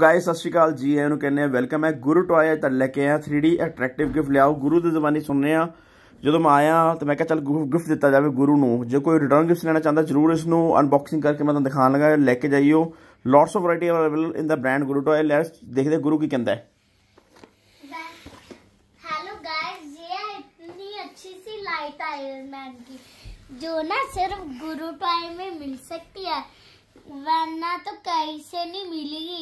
Guys ਸਤਿ ਸ਼੍ਰੀ ਅਕਾਲ ਜੀ ਆਇਆਂ ਨੂੰ ਕਹਿੰਦੇ ਆ ਵੈਲਕਮ ਹੈ ਗੁਰੂ ਟੋਏ ਤਾਂ ਲੈ ਕੇ ਆਇਆ 3D ਅਟਰੈਕਟਿਵ ਗਿਫਟ ਲਿਆਓ ਗੁਰੂ ਦੀ ਜ਼ਬਾਨੀ ਸੁਣਨੇ ਆ ਜਦੋਂ ਮੈਂ ਆਇਆ ਤਾਂ ਮੈਂ ਕਿਹਾ ਚੱਲ ਗਿਫਟ ਦਿੱਤਾ ਜਾਵੇ ਗੁਰੂ ਨੂੰ ਜੇ ਕੋਈ ਰਿਟਰਨ ਗਿਫਟ ਲੈਣਾ ਚਾਹੁੰਦਾ ਜਰੂਰ ਇਸ ਨੂੰ ਅਨਬਾਕਸਿੰਗ ਕਰਕੇ ਮੈਂ ਤੁਹਾਨੂੰ ਦਿਖਾਣ ਲੱਗਾ ਲੈ ਕੇ ਜਾਈਓ lots of variety available in the brand guru toy let's ਦੇਖਦੇ ਗੁਰੂ ਕੀ ਕਹਿੰਦਾ ਹੈ हेलो गाइस ये है इतनी अच्छी सी लाइट आयरन मैन की जो ना सिर्फ गुरु टॉय में मिल सकती है वरना तो कहीं से नहीं मिलेगी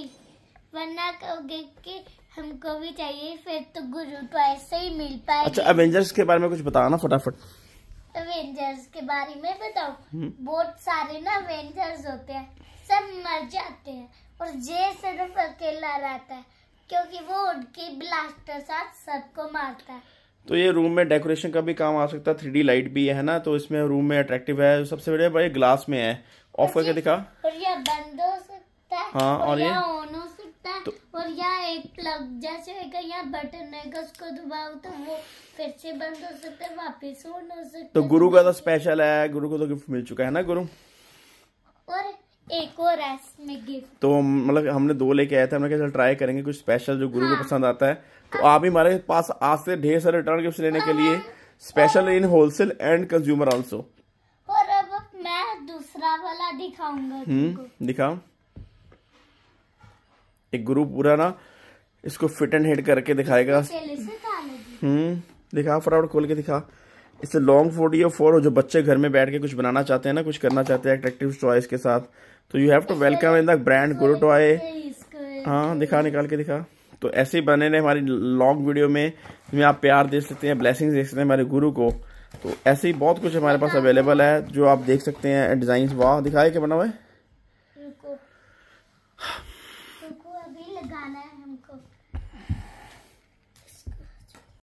वरना कहोगे कि हमको भी चाहिए फिर तो गुरु तो ऐसे ही मिल पाए अच्छा एवेंजर्स के बारे में कुछ बताओ ना फटाफट एवेंजर्स के बारे में बताओ हम्म। बहुत सारे ना एवेंजर्स होते हैं सब मर जाते हैं और जे सिर्फ अकेला रहता है क्योंकि वो उनके ब्लास्टर साथ सबको मारता है तो ये रूम में डेकोरेशन का भी काम आ सकता है थ्री लाइट भी है ना तो इसमें रूम में अट्रैक्टिव है सबसे बड़े ग्लास में है ऑफ करके अच्छा, दिखा और ये बंद हो सकता है हाँ और, और ये और यहाँ एक प्लग जैसे होगा यहाँ बटन है उसको दबाओ तो वो फिर से बंद हो सकता है वापस ऑन हो सकता है तो गुरु का तो स्पेशल है गुरु को तो गिफ्ट मिल चुका है ना गुरु और एक और गिफ्ट तो मतलब हमने दो लेके आए थे हमने कहा ट्राई करेंगे कुछ स्पेशल जो गुरु हाँ। को पसंद आता है तो आप ही हमारे पास आज से ढेर सारे रिटर्न गिफ्ट लेने के लिए special in wholesale and consumer also और अब मैं दूसरा वाला दिखाऊंगा हम्म, दिखाऊ एक गुरु पूरा ना इसको फिट एंड हेड करके दिखाएगा तो हम्म दिखा फटाफट खोल के दिखा इससे लॉन्ग फोर्टी और फोर जो बच्चे घर में बैठ के कुछ बनाना चाहते हैं ना कुछ करना चाहते हैं अट्रेक्टिव टॉयज के साथ तो you have to welcome in the brand guru toy हाँ दिखा निकाल के दिखा तो ऐसे ही बने रहे हमारी लॉन्ग वीडियो में जिसमें आप प्यार देख सकते हैं ब्लेसिंग्स देख सकते हैं हमारे गुरु को तो ऐसे ही बहुत कुछ हमारे पास अवेलेबल है जो आप देख सकते हैं डिज़ाइन वाह दिखाए क्या बना हुआ है भी लगाना है हमको